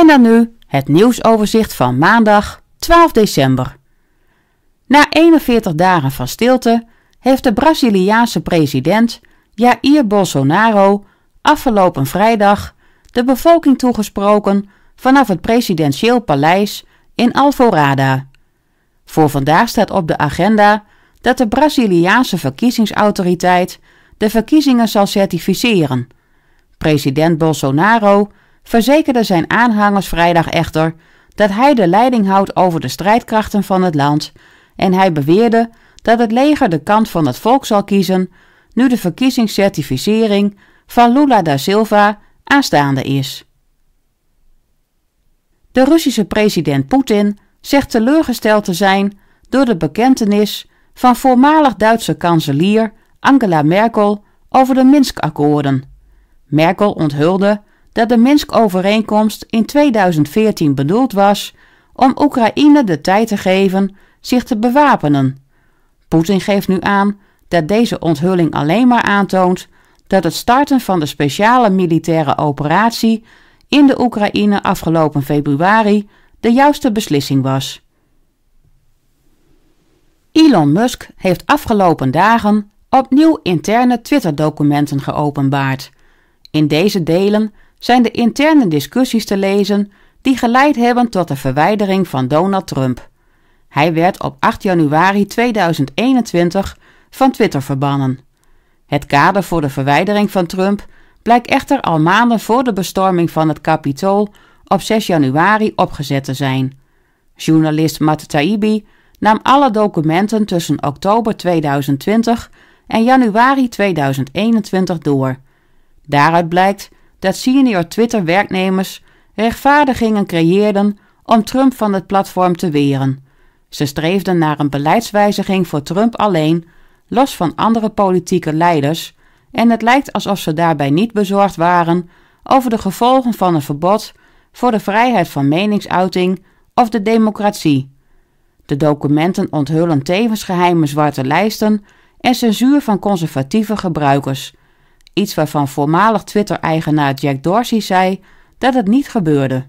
En dan nu het nieuwsoverzicht van maandag 12 december. Na 41 dagen van stilte heeft de Braziliaanse president Jair Bolsonaro afgelopen vrijdag de bevolking toegesproken vanaf het presidentieel paleis in Alvorada. Voor vandaag staat op de agenda dat de Braziliaanse verkiezingsautoriteit de verkiezingen zal certificeren. President Bolsonaro verzekerde zijn aanhangers vrijdag echter dat hij de leiding houdt over de strijdkrachten van het land en hij beweerde dat het leger de kant van het volk zal kiezen nu de verkiezingscertificering van Lula da Silva aanstaande is. De Russische president Poetin zegt teleurgesteld te zijn door de bekentenis van voormalig Duitse kanselier Angela Merkel over de Minsk-akkoorden. Merkel onthulde dat de Minsk-overeenkomst in 2014 bedoeld was om Oekraïne de tijd te geven zich te bewapenen. Poetin geeft nu aan dat deze onthulling alleen maar aantoont dat het starten van de speciale militaire operatie in de Oekraïne afgelopen februari de juiste beslissing was. Elon Musk heeft afgelopen dagen opnieuw interne Twitter-documenten geopenbaard. In deze delen zijn de interne discussies te lezen die geleid hebben tot de verwijdering van Donald Trump. Hij werd op 8 januari 2021 van Twitter verbannen. Het kader voor de verwijdering van Trump blijkt echter al maanden voor de bestorming van het Capitool op 6 januari opgezet te zijn. Journalist Matt Taibbi nam alle documenten tussen oktober 2020 en januari 2021 door. Daaruit blijkt dat senior Twitter-werknemers rechtvaardigingen creëerden om Trump van het platform te weren. Ze streefden naar een beleidswijziging voor Trump alleen, los van andere politieke leiders, en het lijkt alsof ze daarbij niet bezorgd waren over de gevolgen van een verbod voor de vrijheid van meningsuiting of de democratie. De documenten onthullen tevens geheime zwarte lijsten en censuur van conservatieve gebruikers, Iets waarvan voormalig Twitter-eigenaar Jack Dorsey zei dat het niet gebeurde.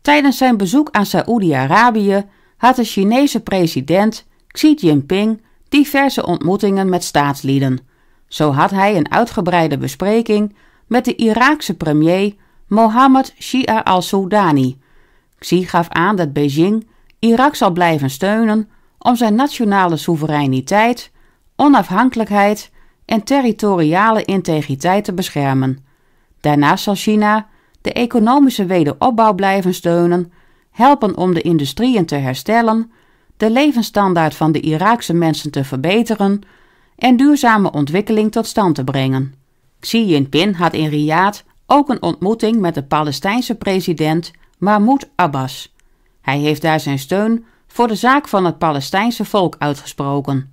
Tijdens zijn bezoek aan Saoedi-Arabië had de Chinese president Xi Jinping diverse ontmoetingen met staatslieden. Zo had hij een uitgebreide bespreking met de Iraakse premier Mohammed Shia al-Soudani. Xi gaf aan dat Beijing Irak zal blijven steunen om zijn nationale soevereiniteit onafhankelijkheid en territoriale integriteit te beschermen. Daarnaast zal China de economische wederopbouw blijven steunen, helpen om de industrieën te herstellen, de levensstandaard van de Iraakse mensen te verbeteren en duurzame ontwikkeling tot stand te brengen. Xi Jinping had in Riyadh ook een ontmoeting met de Palestijnse president Mahmoud Abbas. Hij heeft daar zijn steun voor de zaak van het Palestijnse volk uitgesproken.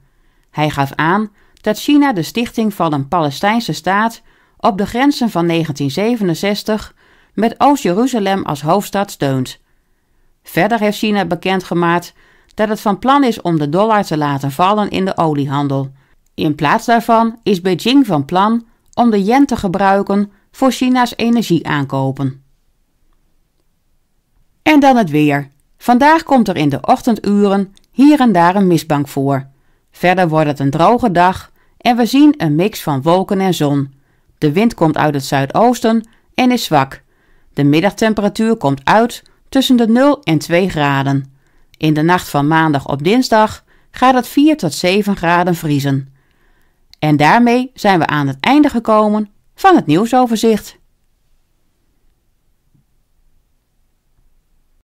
Hij gaf aan dat China de stichting van een Palestijnse staat op de grenzen van 1967 met Oost-Jeruzalem als hoofdstad steunt. Verder heeft China bekendgemaakt dat het van plan is om de dollar te laten vallen in de oliehandel. In plaats daarvan is Beijing van plan om de yen te gebruiken voor China's energieaankopen. En dan het weer. Vandaag komt er in de ochtenduren hier en daar een misbank voor. Verder wordt het een droge dag en we zien een mix van wolken en zon. De wind komt uit het zuidoosten en is zwak. De middagtemperatuur komt uit tussen de 0 en 2 graden. In de nacht van maandag op dinsdag gaat het 4 tot 7 graden vriezen. En daarmee zijn we aan het einde gekomen van het nieuwsoverzicht.